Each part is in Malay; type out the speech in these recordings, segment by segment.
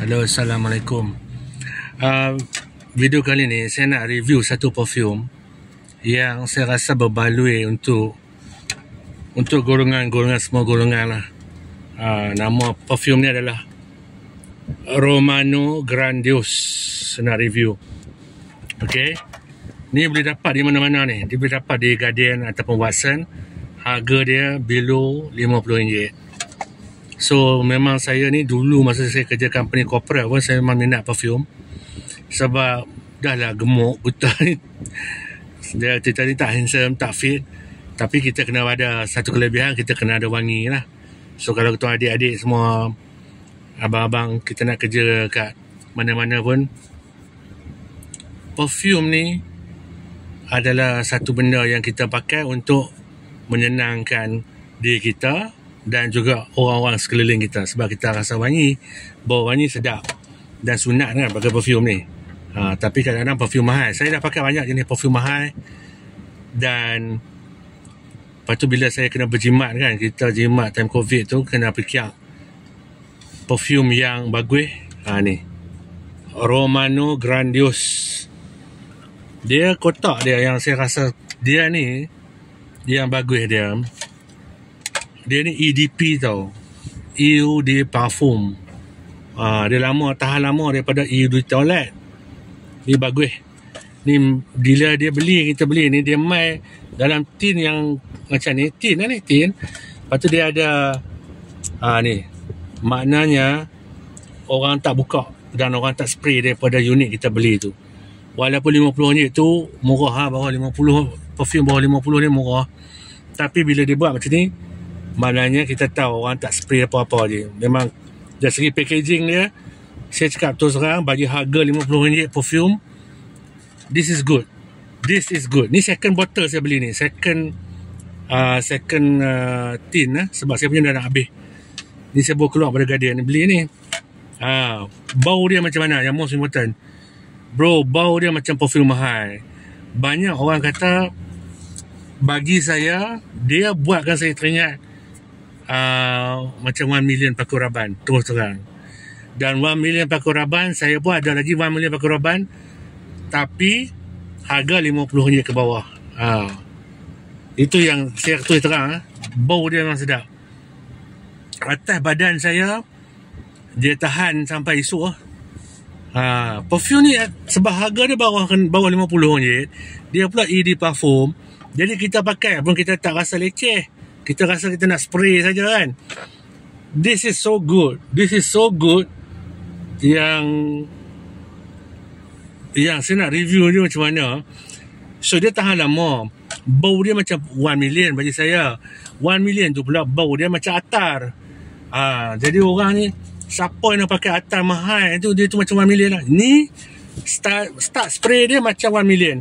Hello, Assalamualaikum uh, Video kali ni saya nak review satu perfume Yang saya rasa berbaloi untuk Untuk golongan-golongan, semua golongan lah uh, Nama perfume ni adalah Romano Grandios Saya nak review Okay Ni boleh dapat di mana-mana ni Dia boleh dapat di Guardian ataupun Watson Harga dia below RM50 So memang saya ni dulu masa saya kerja company corporate pun saya memang minat perfume sebab dah lah gemuk betul ni. Dia cerita ni tak handsome, tak fit. Tapi kita kena ada satu kelebihan, kita kena ada wangi lah. So kalau kita adik-adik semua, abang-abang kita nak kerja kat mana-mana pun. Perfume ni adalah satu benda yang kita pakai untuk menyenangkan diri kita dan juga orang-orang sekeliling kita sebab kita rasa wangi bau wangi sedap dan sunat kan pakai perfume ni ha, tapi kadang-kadang perfume mahal saya dah pakai banyak jenis perfume mahal dan lepas tu bila saya kena berjimat kan kita jimat time covid tu kena fikir perfume yang bagus ha, ni Romano Grandios dia kotak dia yang saya rasa dia ni yang bagus dia dia ni EDP tau EU de parfum ha, dia lama tahan lama daripada EU de toilet ni bagus ni bila dia beli kita beli ni dia mai dalam tin yang macam ni tin lah ni tin lepas tu dia ada ha, ni maknanya orang tak buka dan orang tak spray daripada unit kita beli tu walaupun RM50 tu murah lah bawah RM50 perfume bawah RM50 ni murah tapi bila dia buat macam ni Maknanya kita tahu orang tak spray apa-apa je. Memang dari segi packaging dia, saya cakap tu sekarang bagi harga RM50 perfume, this is good. This is good. Ni second bottle saya beli ni. Second uh, second uh, tin eh? sebab saya punya dah nak habis. Ni saya baru keluar pada Guardian ni beli ni. Ha, bau dia macam mana yang most important. Bro, bau dia macam perfume mahal. Banyak orang kata bagi saya dia buatkan saya teringat uh, macam 1 million pakuraban terus terang dan 1 million pakuraban saya pun ada lagi 1 million pakuraban tapi harga 50 ringgit ke bawah uh, itu yang saya terus terang ah. bau dia memang sedap atas badan saya dia tahan sampai esok ah. Uh, perfume ni sebab harga dia bawah kan, bawah 50 ringgit dia pula ED parfum jadi kita pakai pun kita tak rasa leceh kita rasa kita nak spray saja kan this is so good this is so good yang yang saya nak review ni macam mana so dia tahan lama bau dia macam 1 million bagi saya 1 million tu pula bau dia macam atar ha, jadi orang ni siapa yang nak pakai atar mahal tu dia tu macam 1 million lah ni start, start spray dia macam 1 million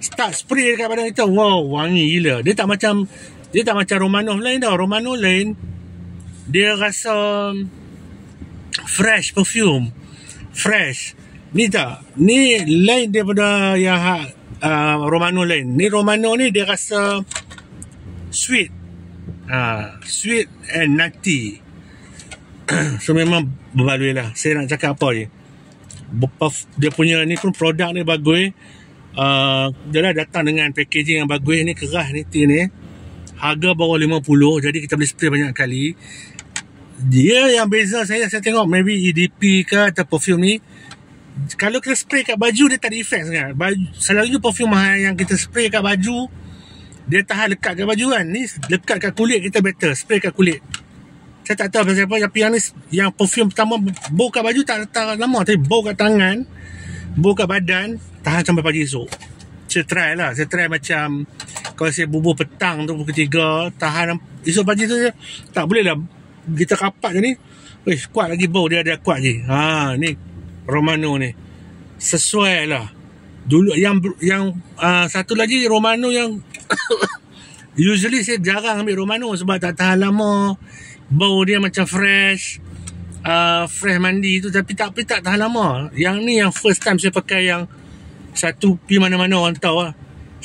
start spray dekat badan kita wow wangi gila dia tak macam dia tak macam Romanov lain tau. Romanov lain, dia rasa um, fresh perfume. Fresh. Ni tak? Ni lain daripada yang ha, uh, Romano lain. Ni Romano ni dia rasa sweet. Uh, sweet and nutty. so memang berbaloi lah. Saya nak cakap apa ni. Dia punya ni pun produk ni bagus. Uh, dia dah datang dengan packaging yang bagus ni. Kerah ni, tin ni harga bawah baru 50 jadi kita boleh spray banyak kali dia yang beza saya saya tengok maybe EDP ke atau perfume ni kalau kita spray kat baju dia tak ada efek sangat baju, selalunya perfume mahal yang kita spray kat baju dia tahan lekat kat baju kan ni lekat kat kulit kita better spray kat kulit saya tak tahu pasal apa tapi yang ni yang perfume pertama bau kat baju tak letak lama tapi bau kat tangan bau kat badan tahan sampai pagi esok saya try lah saya try macam kalau saya bubuh petang tu pukul tiga tahan esok pagi tu tak boleh lah kita kapak je ni Wih, eh, kuat lagi bau dia ada kuat je ha ni romano ni sesuai lah dulu yang yang uh, satu lagi romano yang usually saya jarang ambil romano sebab tak tahan lama bau dia macam fresh uh, fresh mandi tu tapi tak tapi tak tahan lama yang ni yang first time saya pakai yang satu pi mana-mana orang tahu lah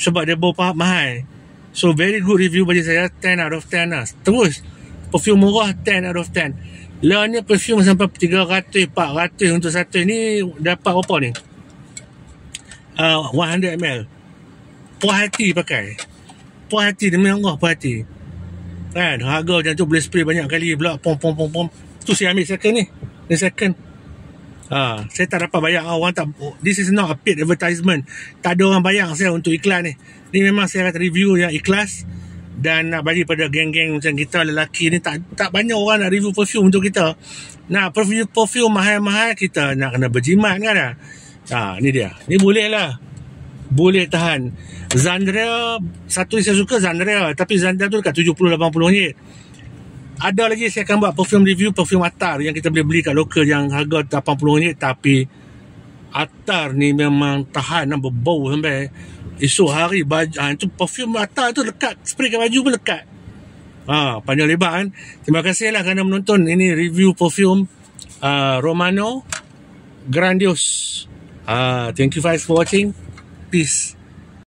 Sebab dia bawa mahal So very good review bagi saya 10 out of 10 lah Terus Perfume murah 10 out of 10 Lah ni perfume sampai 300 400 untuk satu ni Dapat apa ni uh, 100 ml Puas hati pakai Puas hati demi Allah puas hati Kan harga macam tu boleh spray banyak kali pula Pom pom pom pom Tu saya ambil second ni The second Ha. Saya tak dapat bayar oh, orang tak oh, this is not a paid advertisement. Tak ada orang bayar saya untuk iklan ni. Ni memang saya kata review yang ikhlas dan nak bagi pada geng-geng macam kita lelaki ni tak tak banyak orang nak review perfume untuk kita. Nak perfume perfume mahal-mahal kita nak kena berjimat kan. Ah ha, ni dia. Ni boleh lah. Boleh tahan. Zandria satu yang saya suka Zandria tapi Zandria tu dekat 70 80 ringgit ada lagi saya akan buat perfume review perfume Atar yang kita boleh beli kat lokal yang harga RM80 tapi Atar ni memang tahan nampak bau sampai esok hari baju, ha, ah, itu perfume Atar tu lekat spray kat baju pun lekat ha, panjang lebar kan terima kasih lah kerana menonton ini review perfume uh, Romano Grandios uh, thank you guys for watching peace